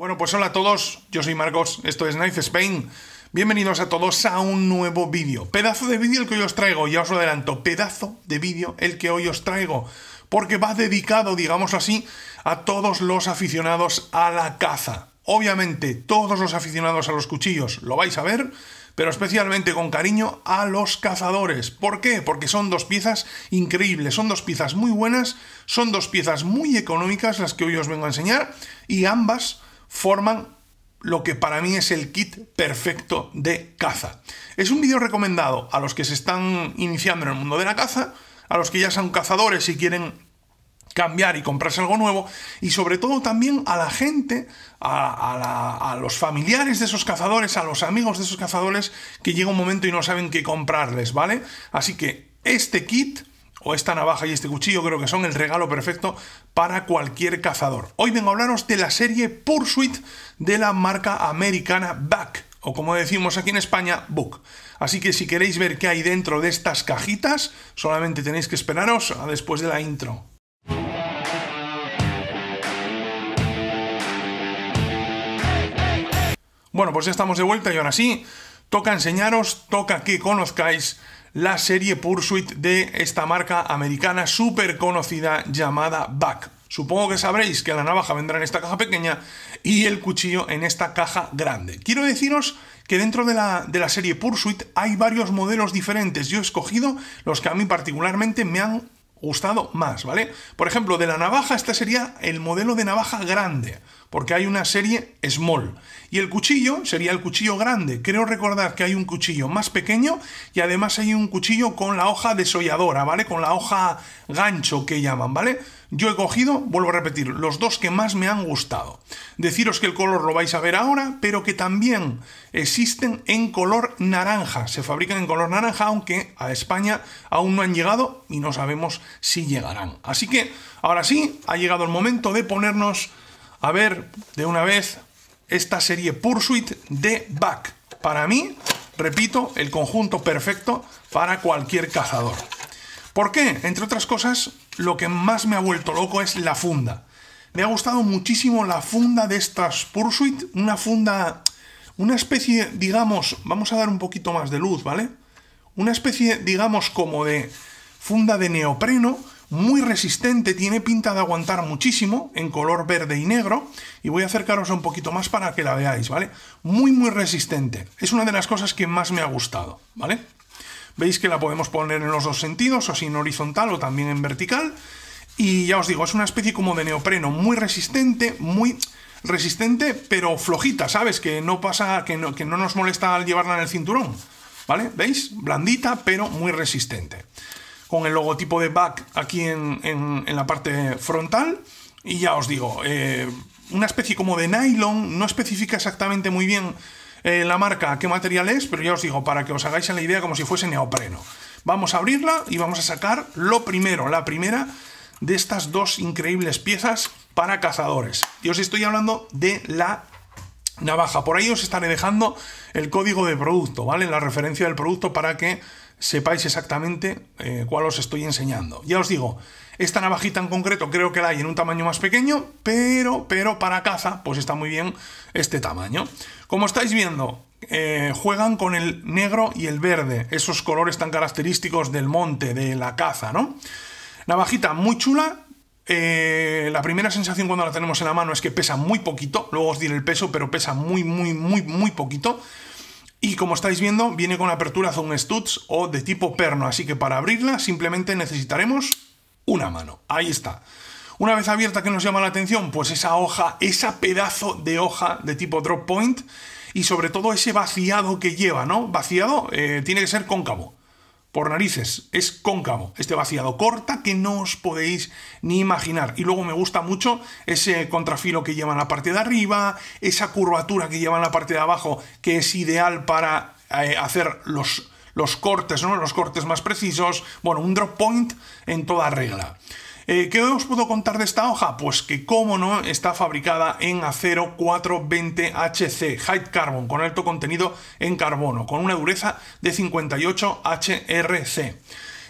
Bueno, pues hola a todos, yo soy Marcos, esto es Knife Spain. Bienvenidos a todos a un nuevo vídeo. Pedazo de vídeo el que hoy os traigo, ya os lo adelanto, pedazo de vídeo el que hoy os traigo, porque va dedicado, digamos así, a todos los aficionados a la caza. Obviamente, todos los aficionados a los cuchillos lo vais a ver, pero especialmente con cariño a los cazadores. ¿Por qué? Porque son dos piezas increíbles, son dos piezas muy buenas, son dos piezas muy económicas las que hoy os vengo a enseñar y ambas forman lo que para mí es el kit perfecto de caza. Es un vídeo recomendado a los que se están iniciando en el mundo de la caza, a los que ya son cazadores y quieren cambiar y comprarse algo nuevo, y sobre todo también a la gente, a, los familiares de esos cazadores, a los amigos de esos cazadores, que llega un momento y no saben qué comprarles, ¿vale? Así que este kit o esta navaja y este cuchillo creo que son el regalo perfecto para cualquier cazador. Hoy vengo a hablaros de la serie Pursuit de la marca americana Back, o como decimos aquí en España, Buck. Así que si queréis ver qué hay dentro de estas cajitas, solamente tenéis que esperaros a después de la intro. Bueno, pues ya estamos de vuelta y ahora sí, toca enseñaros, toca que conozcáis la serie Pursuit de esta marca americana súper conocida llamada Back. Supongo que sabréis que la navaja vendrá en esta caja pequeña y el cuchillo en esta caja grande. Quiero deciros que dentro de la, de la serie Pursuit hay varios modelos diferentes. Yo he escogido los que a mí particularmente me han gustado más, ¿vale? Por ejemplo, de la navaja, este sería el modelo de navaja grande porque hay una serie small. Y el cuchillo sería el cuchillo grande. Creo recordar que hay un cuchillo más pequeño y además hay un cuchillo con la hoja desolladora, ¿vale? Con la hoja gancho que llaman, ¿vale? Yo he cogido, vuelvo a repetir, los dos que más me han gustado. Deciros que el color lo vais a ver ahora, pero que también existen en color naranja. Se fabrican en color naranja, aunque a España aún no han llegado y no sabemos si llegarán. Así que, ahora sí, ha llegado el momento de ponernos a ver de una vez esta serie Pursuit de Back. Para mí, repito, el conjunto perfecto para cualquier cazador. ¿Por qué? Entre otras cosas, lo que más me ha vuelto loco es la funda. Me ha gustado muchísimo la funda de estas Pursuit, una funda, una especie, digamos, vamos a dar un poquito más de luz, ¿vale? Una especie, digamos, como de funda de neopreno, muy resistente, tiene pinta de aguantar muchísimo, en color verde y negro, y voy a acercaros un poquito más para que la veáis, ¿vale? Muy, muy resistente. Es una de las cosas que más me ha gustado, ¿vale? Veis que la podemos poner en los dos sentidos, o así en horizontal o también en vertical, y ya os digo, es una especie como de neopreno, muy resistente, muy resistente, pero flojita, ¿sabes? Que no pasa, que no, que no nos molesta al llevarla en el cinturón, ¿vale? ¿Veis? Blandita, pero muy resistente con el logotipo de back aquí en, en, la parte frontal. Y ya os digo, eh, una especie como de nylon, no especifica exactamente muy bien eh, la marca qué material es, pero ya os digo, para que os hagáis la idea como si fuese neopreno. Vamos a abrirla y vamos a sacar lo primero, la primera de estas dos increíbles piezas para cazadores. Y os estoy hablando de la navaja. Por ahí os estaré dejando el código de producto, ¿vale? La referencia del producto para que sepáis exactamente eh, cuál os estoy enseñando. Ya os digo, esta navajita en concreto creo que la hay en un tamaño más pequeño, pero, pero para caza pues está muy bien este tamaño. Como estáis viendo, eh, juegan con el negro y el verde, esos colores tan característicos del monte, de la caza, ¿no? Navajita muy chula, eh, la primera sensación cuando la tenemos en la mano es que pesa muy poquito, luego os diré el peso, pero pesa muy, muy, muy, muy poquito. Y como estáis viendo, viene con apertura Zone Studs o de tipo perno, así que para abrirla simplemente necesitaremos una mano. Ahí está. Una vez abierta, que nos llama la atención? Pues esa hoja, ese pedazo de hoja de tipo drop point y sobre todo ese vaciado que lleva, ¿no? Vaciado eh, tiene que ser cóncavo por narices, es cóncavo, este vaciado, corta que no os podéis ni imaginar. Y luego me gusta mucho ese contrafilo que lleva en la parte de arriba, esa curvatura que lleva en la parte de abajo, que es ideal para eh, hacer los, los cortes, ¿no? Los cortes más precisos. Bueno, un drop point en toda regla. Eh, ¿Qué os puedo contar de esta hoja? Pues que, como no, está fabricada en acero 420HC, high carbon, con alto contenido en carbono, con una dureza de 58HRC.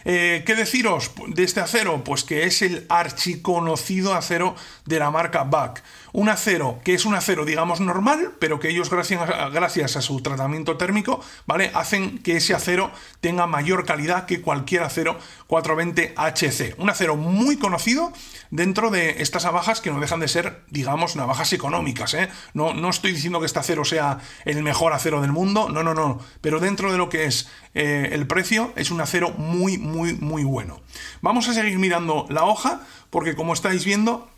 Eh, ¿Qué deciros de este acero? Pues que es el archiconocido acero de la marca BAC. Un acero que es un acero, digamos, normal, pero que ellos, gracias a, su tratamiento térmico, ¿vale? Hacen que ese acero tenga mayor calidad que cualquier acero 420HC. Un acero muy conocido dentro de estas abajas que no dejan de ser, digamos, navajas económicas, ¿eh? No, no estoy diciendo que este acero sea el mejor acero del mundo, no, no, no. Pero dentro de lo que es eh, el precio, es un acero muy, muy muy, muy bueno. Vamos a seguir mirando la hoja porque como estáis viendo,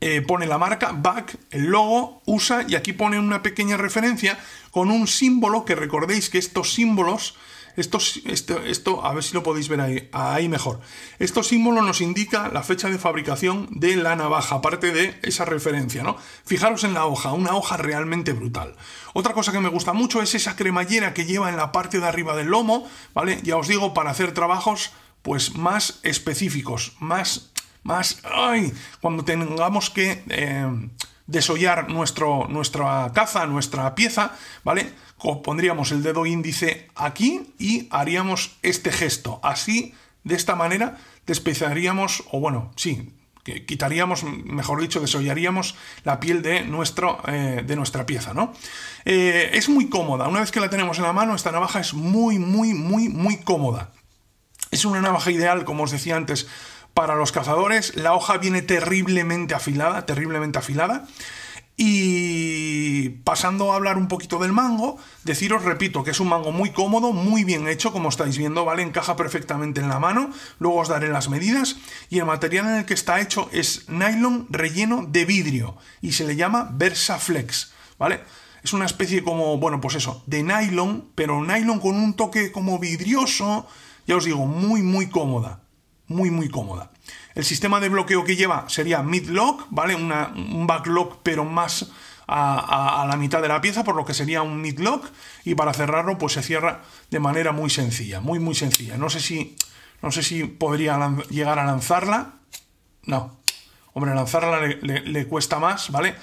eh, pone la marca Back, el logo, USA y aquí pone una pequeña referencia con un símbolo que recordéis que estos símbolos este, esto, a ver si lo podéis ver ahí, ahí mejor. Esto símbolo nos indica la fecha de fabricación de la navaja, aparte de esa referencia, ¿no? Fijaros en la hoja, una hoja realmente brutal. Otra cosa que me gusta mucho es esa cremallera que lleva en la parte de arriba del lomo, ¿vale? Ya os digo, para hacer trabajos pues más específicos, más... más... ¡Ay! Cuando tengamos que... Eh, desollar nuestro, nuestra caza, nuestra pieza, ¿vale? pondríamos el dedo índice aquí y haríamos este gesto. Así, de esta manera, despezaríamos, o bueno, sí, quitaríamos, mejor dicho, desollaríamos la piel de, nuestro, eh, de nuestra pieza, ¿no? Eh, es muy cómoda, una vez que la tenemos en la mano, esta navaja es muy, muy, muy, muy cómoda. Es una navaja ideal, como os decía antes, para los cazadores. La hoja viene terriblemente afilada, terriblemente afilada. Y pasando a hablar un poquito del mango, deciros, repito, que es un mango muy cómodo, muy bien hecho, como estáis viendo, ¿vale? Encaja perfectamente en la mano, luego os daré las medidas, y el material en el que está hecho es nylon relleno de vidrio, y se le llama Versaflex, ¿vale? Es una especie como, bueno, pues eso, de nylon, pero nylon con un toque como vidrioso, ya os digo, muy, muy cómoda, muy, muy cómoda. El sistema de bloqueo que lleva sería midlock ¿vale? Una, un backlock pero más a, la mitad de la pieza, por lo que sería un mid Y para cerrarlo, pues se cierra de manera muy sencilla, muy, muy sencilla. No sé si, no sé si podría llegar a lanzarla. No. Hombre, lanzarla le, le cuesta más, ¿vale?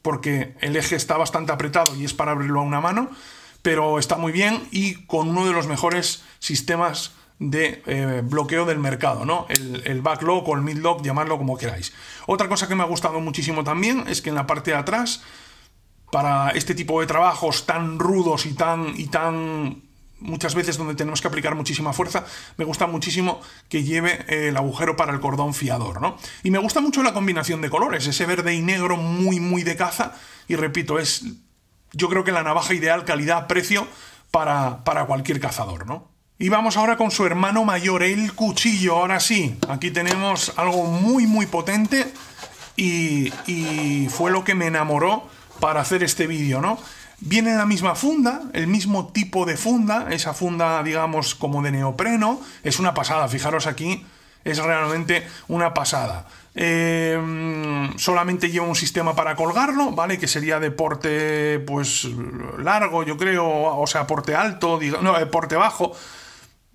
Porque el eje está bastante apretado y es para abrirlo a una mano pero está muy bien y con uno de los mejores sistemas de eh, bloqueo del mercado, ¿no? El, el backlock o el midlock, llamarlo como queráis. Otra cosa que me ha gustado muchísimo también es que en la parte de atrás, para este tipo de trabajos tan rudos y tan, y tan muchas veces donde tenemos que aplicar muchísima fuerza, me gusta muchísimo que lleve eh, el agujero para el cordón fiador, ¿no? Y me gusta mucho la combinación de colores, ese verde y negro muy, muy de caza, y repito, es yo creo que la navaja ideal calidad-precio para, para cualquier cazador, ¿no? Y vamos ahora con su hermano mayor, el cuchillo. Ahora sí, aquí tenemos algo muy, muy potente. Y, fue lo que me enamoró para hacer este vídeo, ¿no? Viene la misma funda, el mismo tipo de funda, esa funda, digamos, como de neopreno. Es una pasada, fijaros aquí, es realmente una pasada. Eh, solamente lleva un sistema para colgarlo, ¿vale? Que sería de porte, pues, largo, yo creo, o sea, porte alto, no, de eh, porte bajo,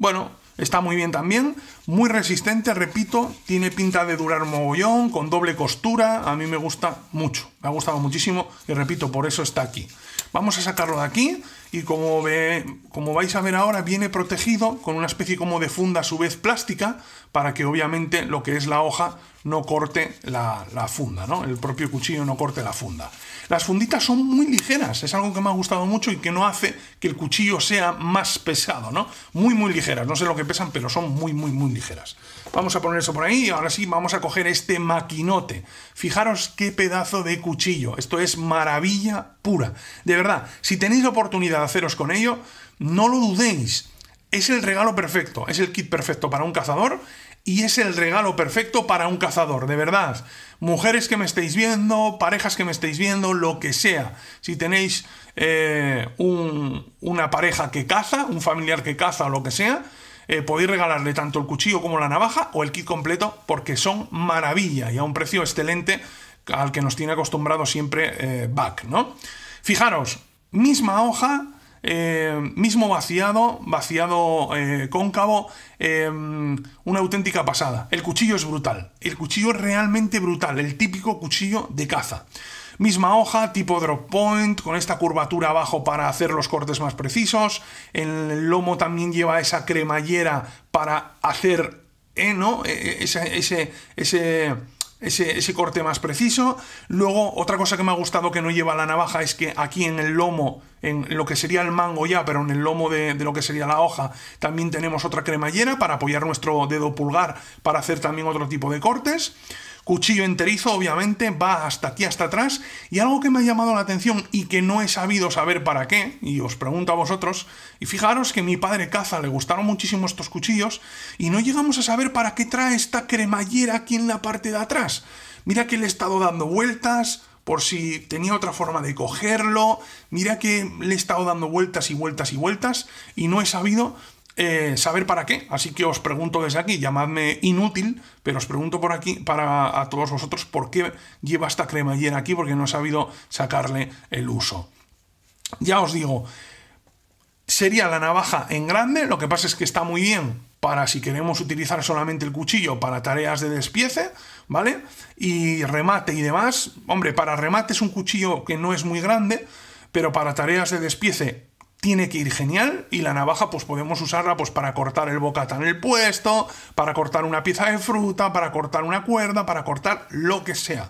bueno, está muy bien también, muy resistente, repito, tiene pinta de durar mogollón, con doble costura, a mí me gusta mucho, me ha gustado muchísimo y repito, por eso está aquí. Vamos a sacarlo de aquí y como, ve, como vais a ver ahora viene protegido con una especie como de funda a su vez plástica para que obviamente lo que es la hoja no corte la, funda, ¿no? El propio cuchillo no corte la funda. Las funditas son muy ligeras, es algo que me ha gustado mucho y que no hace que el cuchillo sea más pesado, ¿no? Muy, muy ligeras, no sé lo que pesan, pero son muy, muy, muy ligeras. Vamos a poner eso por ahí y ahora sí vamos a coger este maquinote. Fijaros qué pedazo de cuchillo, esto es maravilla pura. De verdad, si tenéis la oportunidad de haceros con ello, no lo dudéis. Es el regalo perfecto, es el kit perfecto para un cazador y es el regalo perfecto para un cazador, de verdad. Mujeres que me estéis viendo, parejas que me estéis viendo, lo que sea. Si tenéis eh, una pareja que caza, un familiar que caza o lo que sea, eh, podéis regalarle tanto el cuchillo como la navaja o el kit completo porque son maravilla y a un precio excelente al que nos tiene acostumbrado siempre eh, Back, ¿no? Fijaros, misma hoja, eh, mismo vaciado, vaciado eh, cóncavo, em, una auténtica pasada. El cuchillo es brutal, el cuchillo es realmente brutal, el típico cuchillo de caza. Misma hoja, tipo drop point, con esta curvatura abajo para hacer los cortes más precisos. El lomo también lleva esa cremallera para hacer, eh, ¿no? E, e, ese, ese ese, corte más preciso. Luego, otra cosa que me ha gustado que no lleva la navaja es que aquí en el lomo, en lo que sería el mango ya, pero en el lomo de, de lo que sería la hoja, también tenemos otra cremallera para apoyar nuestro dedo pulgar para hacer también otro tipo de cortes. Cuchillo enterizo, obviamente, va hasta aquí, hasta atrás. Y algo que me ha llamado la atención y que no he sabido saber para qué, y os pregunto a vosotros, y fijaros que a mi padre caza le gustaron muchísimo estos cuchillos, y no llegamos a saber para qué trae esta cremallera aquí en la parte de atrás. Mira que le he estado dando vueltas, por si tenía otra forma de cogerlo. Mira que le he estado dando vueltas y vueltas y vueltas y no he sabido eh, saber para qué. Así que os pregunto desde aquí, llamadme inútil, pero os pregunto por aquí para a todos vosotros por qué lleva esta crema en aquí, porque no he sabido sacarle el uso. Ya os digo, sería la navaja en grande, lo que pasa es que está muy bien para si queremos utilizar solamente el cuchillo para tareas de despiece, ¿vale? Y remate y demás. Hombre, para remate es un cuchillo que no es muy grande, pero para tareas de despiece tiene que ir genial y la navaja pues podemos usarla pues para cortar el bocata en el puesto, para cortar una pieza de fruta, para cortar una cuerda, para cortar lo que sea.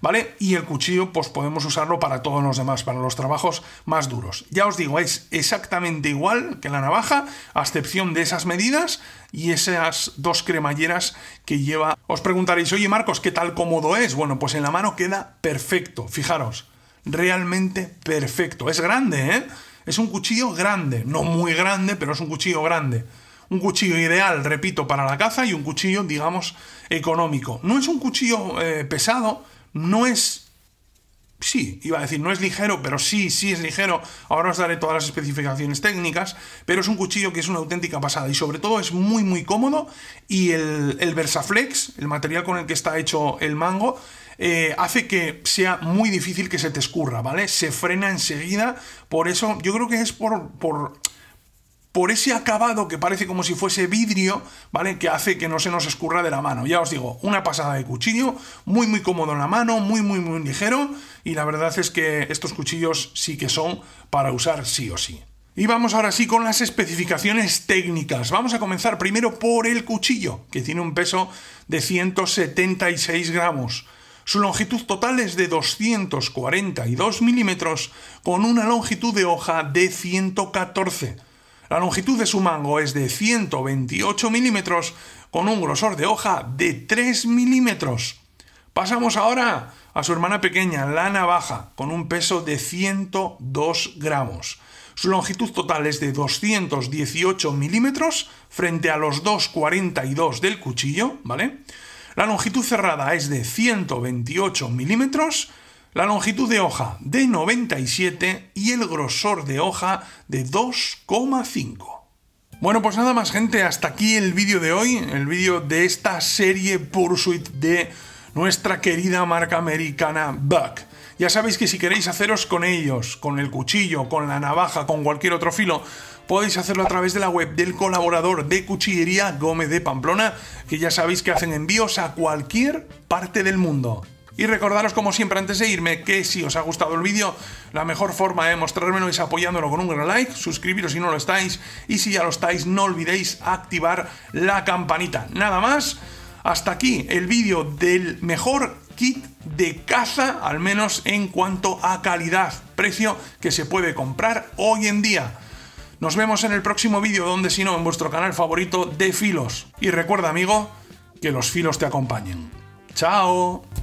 ¿Vale? Y el cuchillo pues podemos usarlo para todos los demás, para los trabajos más duros. Ya os digo, es exactamente igual que la navaja, a excepción de esas medidas y esas dos cremalleras que lleva. Os preguntaréis, oye Marcos, ¿qué tal cómodo es? Bueno, pues en la mano queda perfecto, fijaros, realmente perfecto. Es grande, ¿eh? Es un cuchillo grande, no muy grande, pero es un cuchillo grande. Un cuchillo ideal, repito, para la caza y un cuchillo, digamos, económico. No es un cuchillo eh, pesado, no es... Sí, iba a decir, no es ligero, pero sí, sí es ligero. Ahora os daré todas las especificaciones técnicas, pero es un cuchillo que es una auténtica pasada y sobre todo es muy, muy cómodo y el, el Versaflex, el material con el que está hecho el mango, eh, hace que sea muy difícil que se te escurra, ¿vale? Se frena enseguida, por eso yo creo que es por, por por ese acabado que parece como si fuese vidrio, ¿vale? Que hace que no se nos escurra de la mano. Ya os digo, una pasada de cuchillo, muy muy cómodo en la mano, muy muy muy ligero y la verdad es que estos cuchillos sí que son para usar sí o sí. Y vamos ahora sí con las especificaciones técnicas. Vamos a comenzar primero por el cuchillo, que tiene un peso de 176 gramos. Su longitud total es de 242 milímetros con una longitud de hoja de 114. La longitud de su mango es de 128 milímetros con un grosor de hoja de 3 milímetros. Pasamos ahora a su hermana pequeña, la navaja, con un peso de 102 gramos. Su longitud total es de 218 milímetros frente a los 2,42 del cuchillo, ¿vale? La longitud cerrada es de 128 milímetros, la longitud de hoja de 97 y el grosor de hoja de 2,5. Bueno, pues nada más gente, hasta aquí el vídeo de hoy, el vídeo de esta serie Pursuit de nuestra querida marca americana Buck. Ya sabéis que si queréis haceros con ellos, con el cuchillo, con la navaja, con cualquier otro filo, podéis hacerlo a través de la web del colaborador de Cuchillería Gómez de Pamplona, que ya sabéis que hacen envíos a cualquier parte del mundo. Y recordaros como siempre antes de irme que si os ha gustado el vídeo, la mejor forma de mostrármelo es apoyándolo con un gran like, suscribiros si no lo estáis y si ya lo estáis no olvidéis activar la campanita. Nada más, hasta aquí el vídeo del mejor kit de caza, al menos en cuanto a calidad, precio que se puede comprar hoy en día. Nos vemos en el próximo vídeo, donde si no, en vuestro canal favorito de filos. Y recuerda, amigo, que los filos te acompañen. ¡Chao!